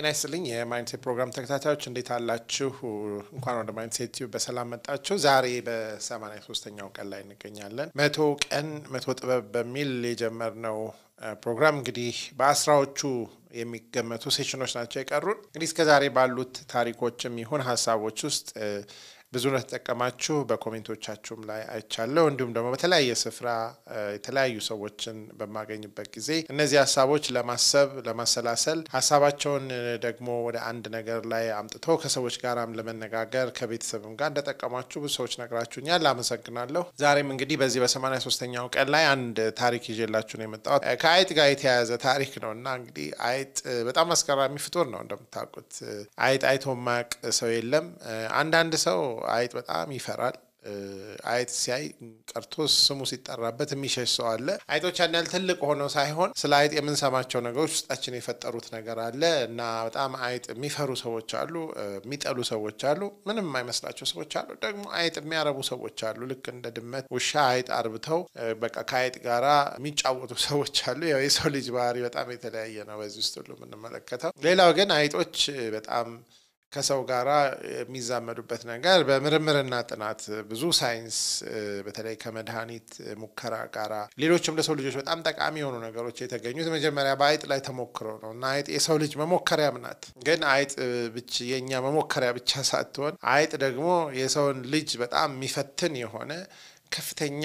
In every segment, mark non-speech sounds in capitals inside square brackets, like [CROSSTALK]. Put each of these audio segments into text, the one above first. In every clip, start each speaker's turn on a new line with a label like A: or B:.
A: ጤና ይስጥልኝ የማይንሴ ፕሮግራም ተከታታዮች እንዴት አላችሁ? እንኳን ወደ ማይንሴት በሰላም መጣችሁ። ዛሬ በሰማንያ ሶስተኛው ቀን ላይ እንገኛለን። መቶ ቀን መቶ ጥበብ በሚል የጀመርነው ፕሮግራም እንግዲህ በአስራዎቹ የሚገመቱ ሴሽኖች ናቸው የቀሩን። እንግዲህ እስከዛሬ ባሉት ታሪኮችም ይሁን ሀሳቦች ውስጥ ብዙ ተጠቀማችሁ በኮሜንቶቻችሁም ላይ አይቻለሁ። እንዲሁም ደግሞ በተለያየ ስፍራ የተለያዩ ሰዎችን በማገኝበት ጊዜ እነዚህ ሀሳቦች ለማሰብ ለማሰላሰል፣ ሀሳባቸውን ደግሞ ወደ አንድ ነገር ላይ አምጥቶ ከሰዎች ጋርም ለመነጋገር ከቤተሰብም ጋር እንደጠቀማችሁ ብዙ ሰዎች ነግራችሁኛል። አመሰግናለሁ። ዛሬም እንግዲህ በዚህ በሰማንያ ሶስተኛው ቀን ላይ አንድ ታሪክ ይዤላችሁ ነው የመጣሁት። ከአይጥ ጋር የተያያዘ ታሪክ ነው እና እንግዲህ አይጥ በጣም አስገራሚ ፍጡር ነው። እንደምታውቁት አይጥ አይቶ ሰው የለም። አንዳንድ ሰው አይጥ በጣም ይፈራል። አይጥ ሲያይ ቀርቶ ስሙ ሲጠራበት የሚሸሽ ሰው አለ። አይጦች ያን ያህል ትልቅ ሆነው ሳይሆን ስለ አይጥ የምንሰማቸው ነገሮች ውስጣችን የፈጠሩት ነገር አለ እና በጣም አይጥ የሚፈሩ ሰዎች አሉ፣ የሚጠሉ ሰዎች አሉ፣ ምንም የማይመስላቸው ሰዎች አሉ። ደግሞ አይጥ የሚያረቡ ሰዎች አሉ። ልክ እንደ ድመት፣ ውሻ አይጥ አርብተው በቃ ከአይጥ ጋራ የሚጫወቱ ሰዎች አሉ። ያው የሰው ልጅ ባህሪ በጣም የተለያየ ነው። በዚህ ውስጥ ሁሉ የምንመለከተው። ሌላው ግን አይጦች በጣም ከሰው ጋር የሚዛመዱበት ነገር በምርምርና ጥናት ብዙ ሳይንስ በተለይ ከመድኃኒት ሙከራ ጋር ሌሎችም ለሰው ልጆች በጣም ጠቃሚ የሆኑ ነገሮች የተገኙት መጀመሪያ በአይጥ ላይ ተሞክሮ ነው እና አይጥ የሰው ልጅ መሞከሪያም ናት። ግን አይጥ ብች የእኛ መሞከሪያ ብቻ ሳትሆን አይጥ ደግሞ የሰውን ልጅ በጣም የሚፈትን የሆነ ከፍተኛ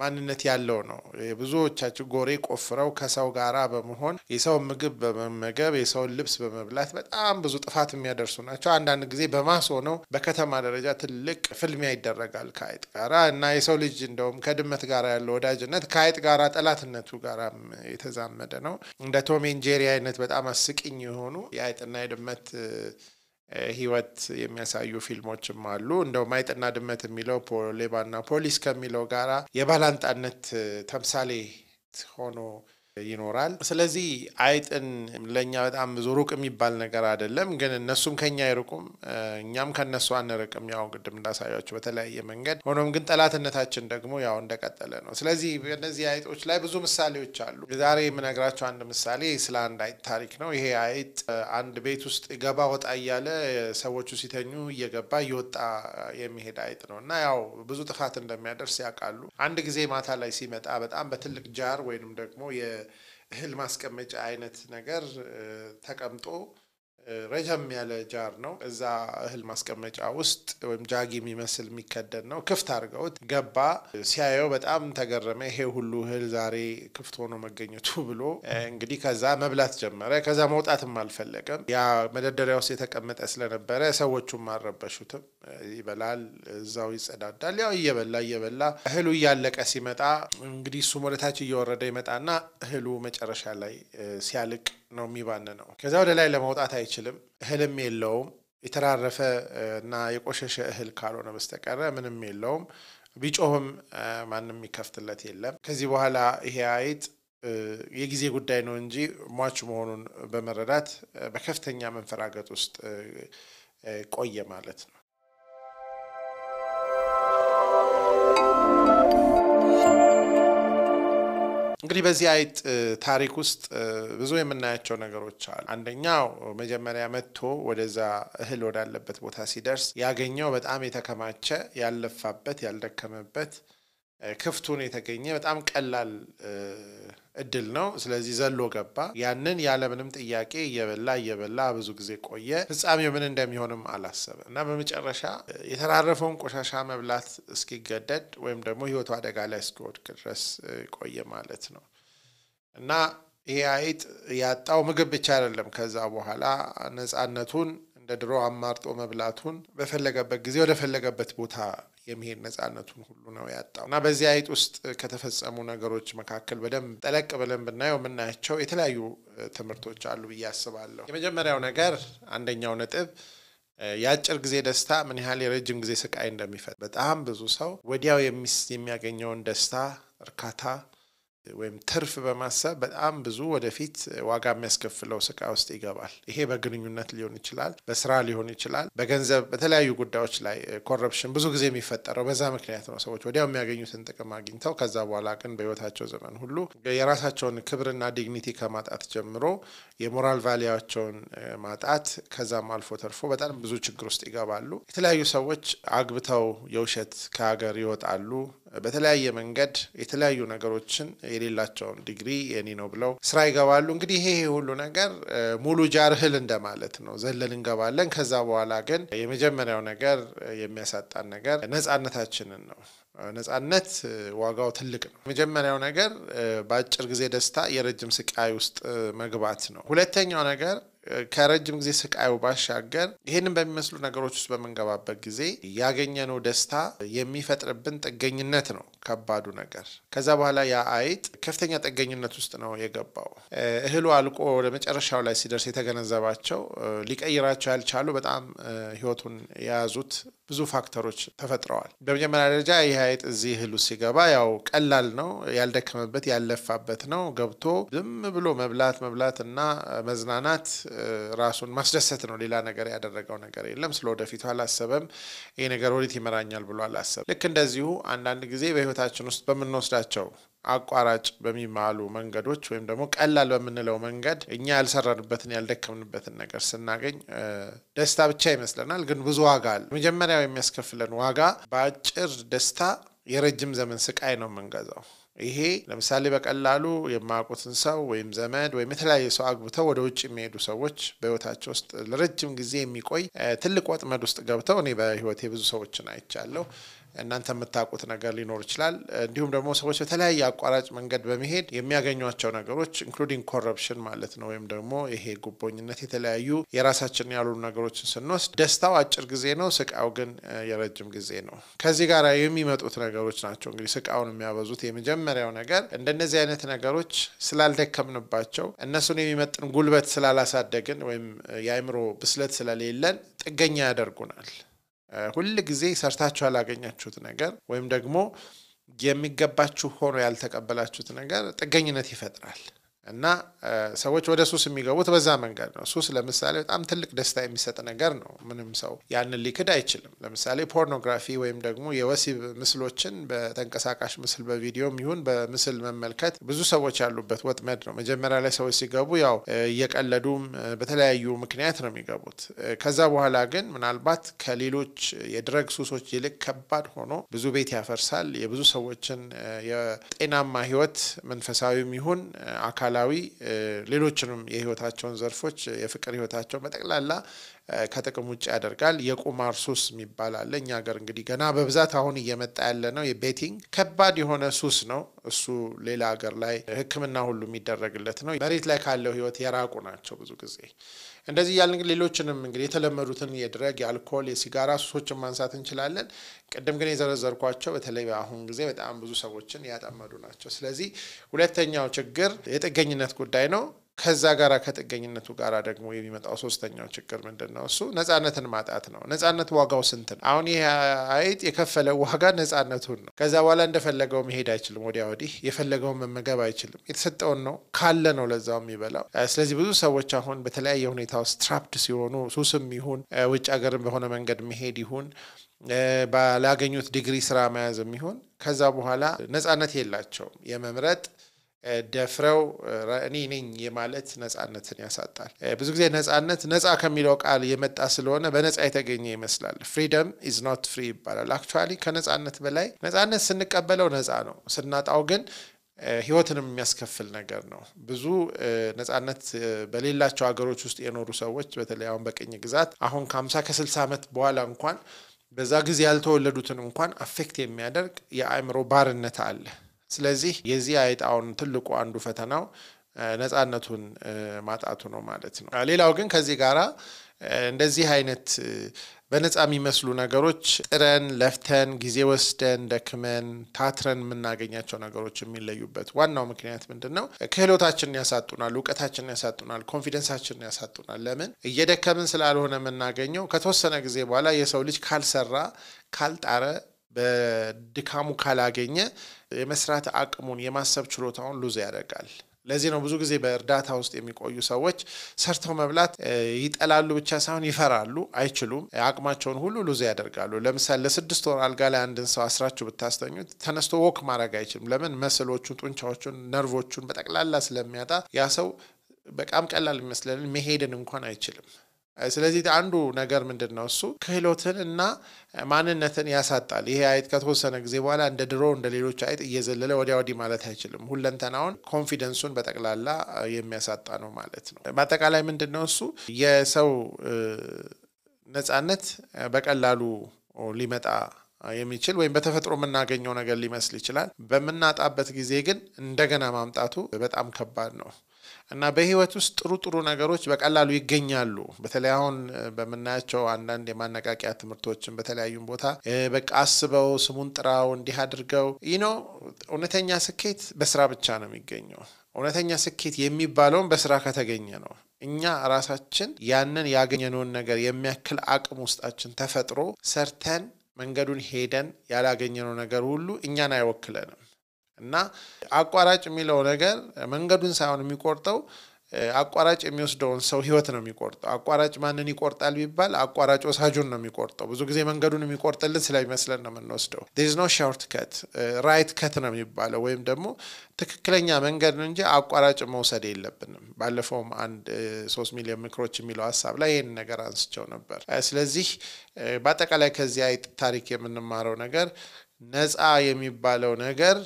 A: ማንነት ያለው ነው። ብዙዎቻችን ጎሬ ቆፍረው ከሰው ጋራ በመሆን የሰውን ምግብ በመመገብ የሰውን ልብስ በመብላት በጣም ብዙ ጥፋት የሚያደርሱ ናቸው። አንዳንድ ጊዜ በማስ ሆነው በከተማ ደረጃ ትልቅ ፍልሚያ ይደረጋል ከአይጥ ጋራ እና የሰው ልጅ እንደውም ከድመት ጋር ያለው ወዳጅነት ከአይጥ ጋራ ጠላትነቱ ጋራ የተዛመደ ነው። እንደ ቶሜንጄሪ አይነት በጣም አስቂኝ የሆኑ የአይጥና የድመት ህይወት የሚያሳዩ ፊልሞችም አሉ። እንደው ማይጥና ድመት የሚለው ሌባና ፖሊስ ከሚለው ጋራ የባላንጣነት ተምሳሌ ሆኖ ይኖራል። ስለዚህ አይጥን ለእኛ በጣም ብዙ ሩቅ የሚባል ነገር አይደለም፣ ግን እነሱም ከኛ አይርቁም፣ እኛም ከነሱ አንርቅም። ያው ቅድም እንዳሳያቸው በተለያየ መንገድ ሆኖም ግን ጠላትነታችን ደግሞ ያው እንደቀጠለ ነው። ስለዚህ በእነዚህ አይጦች ላይ ብዙ ምሳሌዎች አሉ። ዛሬ የምነግራቸው አንድ ምሳሌ ስለ አንድ አይጥ ታሪክ ነው። ይሄ አይጥ አንድ ቤት ውስጥ ገባ ወጣ እያለ ሰዎቹ ሲተኙ እየገባ እየወጣ የሚሄድ አይጥ ነው እና ያው ብዙ ጥፋት እንደሚያደርስ ያውቃሉ። አንድ ጊዜ ማታ ላይ ሲመጣ በጣም በትልቅ ጃር ወይንም ደግሞ እህል ማስቀመጫ አይነት ነገር ተቀምጦ ረጀም ያለ ጃር ነው። እዛ እህል ማስቀመጫ ውስጥ ወይም ጃጊ የሚመስል የሚከደን ነው። ክፍት አድርገውት ገባ። ሲያየው በጣም ተገረመ። ይሄ ሁሉ እህል ዛሬ ክፍት ሆኖ መገኘቱ [LAUGHS] ብሎ እንግዲህ ከዛ መብላት ጀመረ። ከዛ መውጣትም አልፈለገም። ያ መደርደሪያ ውስጥ የተቀመጠ ስለነበረ ሰዎቹም አልረበሹትም። ይበላል፣ እዛው ይጸዳዳል። ያው እየበላ እየበላ እህሉ እያለቀ ሲመጣ እንግዲህ እሱም ወደታች እየወረደ ይመጣና እህሉ መጨረሻ ላይ ሲያልቅ ነው ነው። ከዛ ወደ ላይ ለመውጣት አይችልም። እህልም የለውም የተራረፈ እና የቆሸሸ እህል ካልሆነ በስተቀረ ምንም የለውም። ቢጮህም ማንም የሚከፍትለት የለም። ከዚህ በኋላ ይሄ አይጥ የጊዜ ጉዳይ ነው እንጂ ሟች መሆኑን በመረዳት በከፍተኛ መንፈራገጥ ውስጥ ቆየ ማለት ነው። እንግዲህ በዚህ አይጥ ታሪክ ውስጥ ብዙ የምናያቸው ነገሮች አሉ። አንደኛው መጀመሪያ መጥቶ ወደዛ እህል ወዳለበት ቦታ ሲደርስ ያገኘው በጣም የተከማቸ ያለፋበት ያልደከመበት ክፍቱን የተገኘ በጣም ቀላል እድል ነው። ስለዚህ ዘሎ ገባ። ያንን ያለምንም ጥያቄ እየበላ እየበላ ብዙ ጊዜ ቆየ። ፍጻሜው ምን እንደሚሆንም አላሰበ እና በመጨረሻ የተራረፈውን ቆሻሻ መብላት እስኪገደድ ወይም ደግሞ ህይወቱ አደጋ ላይ እስኪወድቅ ድረስ ቆየ ማለት ነው እና ይሄ አይጥ ያጣው ምግብ ብቻ አይደለም። ከዛ በኋላ ነፃነቱን እንደ ድሮ አማርጦ መብላቱን በፈለገበት ጊዜ ወደፈለገበት ቦታ የመሄድ ነጻነቱን ሁሉ ነው ያጣው እና በዚህ አይጥ ውስጥ ከተፈጸሙ ነገሮች መካከል በደንብ ጠለቅ ብለን ብናየው የምናያቸው የተለያዩ ትምህርቶች አሉ ብዬ አስባለሁ። የመጀመሪያው ነገር አንደኛው ነጥብ የአጭር ጊዜ ደስታ ምን ያህል የረጅም ጊዜ ስቃይ እንደሚፈጥ በጣም ብዙ ሰው ወዲያው የሚያገኘውን ደስታ፣ እርካታ ወይም ትርፍ በማሰብ በጣም ብዙ ወደፊት ዋጋ የሚያስከፍለው ስቃ ውስጥ ይገባል። ይሄ በግንኙነት ሊሆን ይችላል፣ በስራ ሊሆን ይችላል፣ በገንዘብ በተለያዩ ጉዳዮች ላይ ኮረፕሽን ብዙ ጊዜ የሚፈጠረው በዛ ምክንያት ነው። ሰዎች ወዲያው የሚያገኙትን ጥቅም አግኝተው ከዛ በኋላ ግን በህይወታቸው ዘመን ሁሉ የራሳቸውን ክብርና ዲግኒቲ ከማጣት ጀምሮ የሞራል ቫሊያቸውን ማጣት ከዛም አልፎ ተርፎ በጣም ብዙ ችግር ውስጥ ይገባሉ። የተለያዩ ሰዎች አግብተው የውሸት ከሀገር ይወጣሉ። በተለያየ መንገድ የተለያዩ ነገሮችን የሌላቸውን ዲግሪ የኔ ነው ብለው ስራ ይገባሉ። እንግዲህ ይሄ ሁሉ ነገር ሙሉ ጃር እህል እንደማለት ነው። ዘለን እንገባለን። ከዛ በኋላ ግን የመጀመሪያው ነገር የሚያሳጣን ነገር ነጻነታችንን ነው። ነጻነት ዋጋው ትልቅ ነው። መጀመሪያው ነገር በአጭር ጊዜ ደስታ የረጅም ስቃይ ውስጥ መግባት ነው። ሁለተኛው ነገር ከረጅም ጊዜ ስቃዩ ባሻገር ይህንን በሚመስሉ ነገሮች ውስጥ በምንገባበት ጊዜ ያገኘነው ደስታ የሚፈጥርብን ጥገኝነት ነው ከባዱ ነገር። ከዛ በኋላ ያ አይጥ ከፍተኛ ጥገኝነት ውስጥ ነው የገባው። እህሉ አልቆ መጨረሻው ላይ ሲደርስ የተገነዘባቸው ሊቀይራቸው ያልቻሉ በጣም ህይወቱን የያዙት ብዙ ፋክተሮች ተፈጥረዋል። በመጀመሪያ ደረጃ ይህ አይጥ እዚህ እህሉ ሲገባ ያው ቀላል ነው፣ ያልደከመበት ያለፋበት ነው። ገብቶ ዝም ብሎ መብላት መብላት እና መዝናናት ራሱን ማስደሰት ነው። ሌላ ነገር ያደረገው ነገር የለም። ስለ ወደፊቱ አላሰበም። ይህ ነገር ወዴት ይመራኛል ብሎ አላሰብ። ልክ እንደዚሁ አንዳንድ ጊዜ በህይወታችን ውስጥ በምንወስዳቸው አቋራጭ በሚባሉ መንገዶች ወይም ደግሞ ቀላል በምንለው መንገድ እኛ ያልሰራንበትን ያልደከምንበትን ነገር ስናገኝ ደስታ ብቻ ይመስለናል፣ ግን ብዙ ዋጋ አለ። መጀመሪያው የሚያስከፍለን ዋጋ በአጭር ደስታ የረጅም ዘመን ስቃይ ነው የምንገዛው። ይሄ ለምሳሌ በቀላሉ የማያውቁትን ሰው ወይም ዘመድ ወይም የተለያየ ሰው አግብተው ወደ ውጭ የሚሄዱ ሰዎች በህይወታቸው ውስጥ ለረጅም ጊዜ የሚቆይ ትልቅ ወጥመድ ውስጥ ገብተው እኔ በህይወቴ ብዙ ሰዎችን አይቻለሁ። እናንተ የምታውቁት ነገር ሊኖር ይችላል። እንዲሁም ደግሞ ሰዎች በተለያየ አቋራጭ መንገድ በመሄድ የሚያገኟቸው ነገሮች ኢንክሉዲንግ ኮረፕሽን ማለት ነው። ወይም ደግሞ ይሄ ጉቦኝነት፣ የተለያዩ የራሳችን ያሉ ነገሮችን ስንወስድ ደስታው አጭር ጊዜ ነው፣ ስቃው ግን የረጅም ጊዜ ነው። ከዚህ ጋር የሚመጡት ነገሮች ናቸው እንግዲህ ስቃውን የሚያበዙት። የመጀመሪያው ነገር እንደነዚህ አይነት ነገሮች ስላልደከምንባቸው እነሱን የሚመጥን ጉልበት ስላላሳደግን ወይም የአእምሮ ብስለት ስለሌለን ጥገኛ ያደርጉናል። ሁል ጊዜ ሰርታችሁ ያላገኛችሁት ነገር ወይም ደግሞ የሚገባችሁ ሆኖ ያልተቀበላችሁት ነገር ጥገኝነት ይፈጥራል። እና ሰዎች ወደ ሱስ የሚገቡት በዛ መንገድ ነው። ሱስ ለምሳሌ በጣም ትልቅ ደስታ የሚሰጥ ነገር ነው። ምንም ሰው ያንን ሊክድ አይችልም። ለምሳሌ ፖርኖግራፊ ወይም ደግሞ የወሲብ ምስሎችን በተንቀሳቃሽ ምስል በቪዲዮም ይሁን በምስል መመልከት ብዙ ሰዎች ያሉበት ወጥመድ ነው። መጀመሪያ ላይ ሰዎች ሲገቡ ያው እየቀለዱም በተለያዩ ምክንያት ነው የሚገቡት። ከዛ በኋላ ግን ምናልባት ከሌሎች የድረግ ሱሶች ይልቅ ከባድ ሆኖ ብዙ ቤት ያፈርሳል። የብዙ ሰዎችን የጤናማ ህይወት መንፈሳዊም ይሁን አካል አካላዊ፣ ሌሎችንም የህይወታቸውን ዘርፎች የፍቅር ህይወታቸውን በጠቅላላ ከጥቅም ውጭ ያደርጋል። የቁማር ሱስ የሚባል አለ። እኛ ሀገር እንግዲህ ገና በብዛት አሁን እየመጣ ያለ ነው። የቤቲንግ ከባድ የሆነ ሱስ ነው። እሱ ሌላ ሀገር ላይ ህክምና ሁሉ የሚደረግለት ነው። መሬት ላይ ካለው ህይወት የራቁ ናቸው ብዙ ጊዜ እንደዚህ እያል እንግዲህ ሌሎችንም እንግዲህ የተለመዱትን የድረግ የአልኮል የሲጋራ ሱሶችን ማንሳት እንችላለን። ቅድም ግን የዘረዘርኳቸው በተለይ በአሁን ጊዜ በጣም ብዙ ሰዎችን ያጠመዱ ናቸው። ስለዚህ ሁለተኛው ችግር የጥገኝነት ጉዳይ ነው። ከዛ ጋር ከጥገኝነቱ ጋር ደግሞ የሚመጣው ሶስተኛው ችግር ምንድን ነው? እሱ ነጻነትን ማጣት ነው። ነጻነት ዋጋው ስንት ነው? አሁን ይህ አይጥ የከፈለ ዋጋ ነጻነቱን ነው። ከዛ በኋላ እንደፈለገው መሄድ አይችልም፣ ወዲያ ወዲህ፣ የፈለገውን መመገብ አይችልም። የተሰጠውን ነው ካለ ነው ለዛው የሚበላው። ስለዚህ ብዙ ሰዎች አሁን በተለያየ ሁኔታ ውስጥ ትራፕድ ሲሆኑ ሱስም ይሁን ውጭ ሀገር በሆነ መንገድ መሄድ ይሁን ባላገኙት ዲግሪ ስራ መያዝ የሚሆን ከዛ በኋላ ነጻነት የላቸውም የመምረጥ ደፍረው እኔ ነኝ የማለት ነጻነትን ያሳጣል። ብዙ ጊዜ ነጻነት ነጻ ከሚለው ቃል የመጣ ስለሆነ በነጻ የተገኘ ይመስላል። ፍሪደም ኢዝ ኖት ፍሪ ይባላል። አክቹዋሊ ከነጻነት በላይ ነጻነት ስንቀበለው ነጻ ነው፣ ስናጣው ግን ህይወትንም የሚያስከፍል ነገር ነው። ብዙ ነጻነት በሌላቸው ሀገሮች ውስጥ የኖሩ ሰዎች በተለይ አሁን በቅኝ ግዛት አሁን ከ50 ከ60 ዓመት በኋላ እንኳን በዛ ጊዜ ያልተወለዱትን እንኳን አፌክት የሚያደርግ የአእምሮ ባርነት አለ። ስለዚህ የዚህ አይጣውን ትልቁ አንዱ ፈተናው ነፃነቱን ማጣቱ ነው ማለት ነው። ሌላው ግን ከዚህ ጋራ እንደዚህ አይነት በነፃ የሚመስሉ ነገሮች ጥረን ለፍተን ጊዜ ወስደን ደክመን ታትረን የምናገኛቸው ነገሮች የሚለዩበት ዋናው ምክንያት ምንድን ነው? ክህሎታችንን ያሳጡናል፣ እውቀታችንን ያሳጡናል፣ ኮንፊደንሳችንን ያሳጡናል። ለምን እየደከምን ስላልሆነ የምናገኘው ከተወሰነ ጊዜ በኋላ የሰው ልጅ ካልሰራ ካልጣረ በድካሙ ካላገኘ የመስራት አቅሙን የማሰብ ችሎታውን ሉዝ ያደርጋል። ለዚህ ነው ብዙ ጊዜ በእርዳታ ውስጥ የሚቆዩ ሰዎች ሰርተው መብላት ይጠላሉ ብቻ ሳይሆን ይፈራሉ፣ አይችሉም። አቅማቸውን ሁሉ ሉዝ ያደርጋሉ። ለምሳሌ ለስድስት ወር አልጋ ላይ አንድን ሰው አስራችሁ ብታስተኙት ተነስቶ ወክ ማድረግ አይችልም። ለምን? መስሎቹን፣ ጡንቻዎቹን፣ ነርቮቹን በጠቅላላ ስለሚያጣ ያ ሰው በጣም ቀላል ይመስለናል። መሄድን እንኳን አይችልም። ስለዚህ አንዱ ነገር ምንድን ነው እሱ ክህሎትን እና ማንነትን ያሳጣል። ይሄ አይጥ ከተወሰነ ጊዜ በኋላ እንደ ድሮ እንደ ሌሎች አይጥ እየዘለለ ወዲያ ወዲህ ማለት አይችልም። ሁለንተናውን ኮንፊደንሱን በጠቅላላ የሚያሳጣ ነው ማለት ነው። በአጠቃላይ ምንድን ነው እሱ የሰው ነጻነት በቀላሉ ሊመጣ የሚችል ወይም በተፈጥሮ የምናገኘው ነገር ሊመስል ይችላል። በምናጣበት ጊዜ ግን እንደገና ማምጣቱ በጣም ከባድ ነው። እና በህይወት ውስጥ ጥሩ ጥሩ ነገሮች በቀላሉ ይገኛሉ። በተለይ አሁን በምናያቸው አንዳንድ የማነቃቂያ ትምህርቶችን በተለያዩም ቦታ በቃ አስበው፣ ስሙን ጥራው፣ እንዲህ አድርገው ይኖ እውነተኛ ስኬት በስራ ብቻ ነው የሚገኘው። እውነተኛ ስኬት የሚባለውን በስራ ከተገኘ ነው። እኛ ራሳችን ያንን ያገኘነውን ነገር የሚያክል አቅም ውስጣችን ተፈጥሮ ሰርተን መንገዱን ሄደን ያላገኘነው ነገር ሁሉ እኛን አይወክለንም። እና አቋራጭ የሚለው ነገር መንገዱን ሳይሆን የሚቆርጠው አቋራጭ የሚወስደውን ሰው ህይወት ነው የሚቆርጠው። አቋራጭ ማንን ይቆርጣል ቢባል አቋራጭ ወሳጁን ነው የሚቆርጠው። ብዙ ጊዜ መንገዱን የሚቆርጥልን ስለሚመስለን ነው የምንወስደው። ዴዝ ኖ ሾርት ከት ራይት ከት ነው የሚባለው ወይም ደግሞ ትክክለኛ መንገድ ነው እንጂ አቋራጭ መውሰድ የለብንም። ባለፈውም አንድ ሶስት ሚሊዮን ምክሮች የሚለው ሀሳብ ላይ ይህን ነገር አንስቸው ነበር። ስለዚህ በአጠቃላይ ከዚህ አይጥ ታሪክ የምንማረው ነገር ነፃ የሚባለው ነገር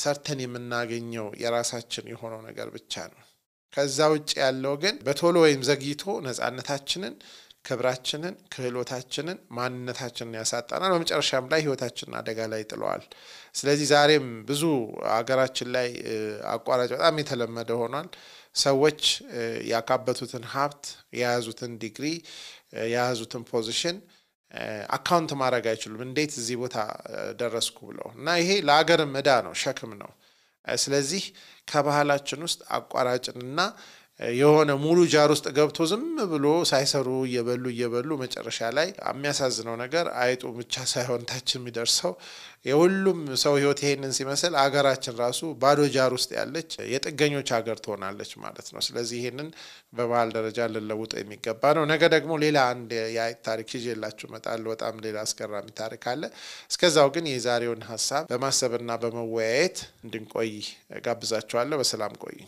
A: ሰርተን የምናገኘው የራሳችን የሆነው ነገር ብቻ ነው። ከዛ ውጭ ያለው ግን በቶሎ ወይም ዘግይቶ ነፃነታችንን፣ ክብራችንን፣ ክህሎታችንን፣ ማንነታችንን ያሳጣናል። በመጨረሻም ላይ ህይወታችንን አደጋ ላይ ጥለዋል። ስለዚህ ዛሬም ብዙ ሀገራችን ላይ አቋራጭ በጣም የተለመደ ሆኗል። ሰዎች ያካበቱትን ሀብት፣ የያዙትን ዲግሪ፣ የያዙትን ፖዚሽን አካውንት ማድረግ አይችሉም። እንዴት እዚህ ቦታ ደረስኩ ብለው እና ይሄ ለአገርም ምዳ ነው፣ ሸክም ነው። ስለዚህ ከባህላችን ውስጥ አቋራጭንና የሆነ ሙሉ ጃር ውስጥ ገብቶ ዝም ብሎ ሳይሰሩ እየበሉ እየበሉ መጨረሻ ላይ የሚያሳዝነው ነገር አይጡ ብቻ ሳይሆን ታች የሚደርሰው የሁሉም ሰው ህይወት ይሄንን ሲመስል አገራችን ራሱ ባዶ ጃር ውስጥ ያለች የጥገኞች ሀገር ትሆናለች ማለት ነው። ስለዚህ ይሄንን በባህል ደረጃ ልለውጥ የሚገባ ነው። ነገ ደግሞ ሌላ አንድ የአይጥ ታሪክ ይዤላችሁ እመጣለሁ። በጣም ሌላ አስገራሚ ታሪክ አለ። እስከዛው ግን የዛሬውን ሀሳብ በማሰብና በመወያየት እንድንቆይ ጋብዛችኋለሁ። በሰላም ቆይ